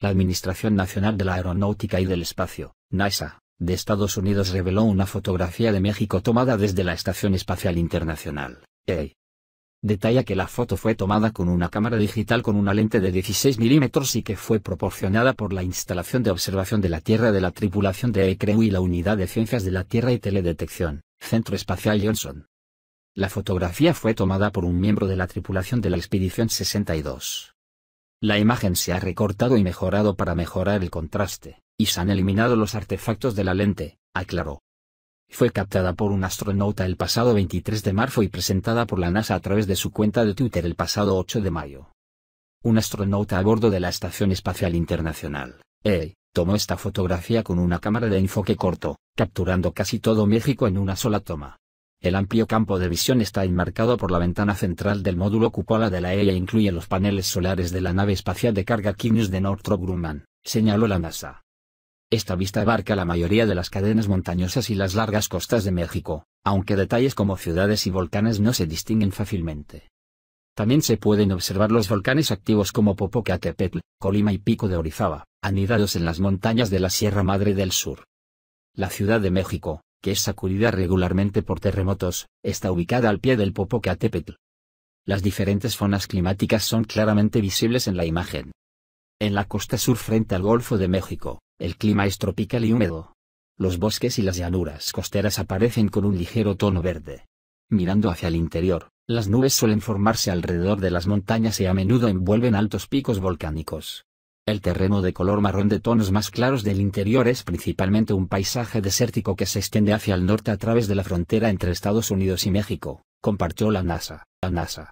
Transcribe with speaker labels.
Speaker 1: La Administración Nacional de la Aeronáutica y del Espacio, NASA, de Estados Unidos reveló una fotografía de México tomada desde la Estación Espacial Internacional, EI. Detalla que la foto fue tomada con una cámara digital con una lente de 16 milímetros y que fue proporcionada por la Instalación de Observación de la Tierra de la tripulación de ECREU y la Unidad de Ciencias de la Tierra y Teledetección, Centro Espacial Johnson. La fotografía fue tomada por un miembro de la tripulación de la Expedición 62, la imagen se ha recortado y mejorado para mejorar el contraste, y se han eliminado los artefactos de la lente, aclaró. Fue captada por un astronauta el pasado 23 de marzo y presentada por la NASA a través de su cuenta de Twitter el pasado 8 de mayo. Un astronauta a bordo de la Estación Espacial Internacional, EI, tomó esta fotografía con una cámara de enfoque corto, capturando casi todo México en una sola toma. El amplio campo de visión está enmarcado por la ventana central del módulo cupola de la EIA e incluye los paneles solares de la nave espacial de carga Kines de Northrop Grumman, señaló la NASA. Esta vista abarca la mayoría de las cadenas montañosas y las largas costas de México, aunque detalles como ciudades y volcanes no se distinguen fácilmente. También se pueden observar los volcanes activos como Popocatépetl, Colima y Pico de Orizaba, anidados en las montañas de la Sierra Madre del Sur. La Ciudad de México, que es sacudida regularmente por terremotos, está ubicada al pie del Popocatépetl. Las diferentes zonas climáticas son claramente visibles en la imagen. En la costa sur frente al Golfo de México, el clima es tropical y húmedo. Los bosques y las llanuras costeras aparecen con un ligero tono verde. Mirando hacia el interior, las nubes suelen formarse alrededor de las montañas y a menudo envuelven altos picos volcánicos. El terreno de color marrón de tonos más claros del interior es principalmente un paisaje desértico que se extiende hacia el norte a través de la frontera entre Estados Unidos y México, compartió la NASA. La NASA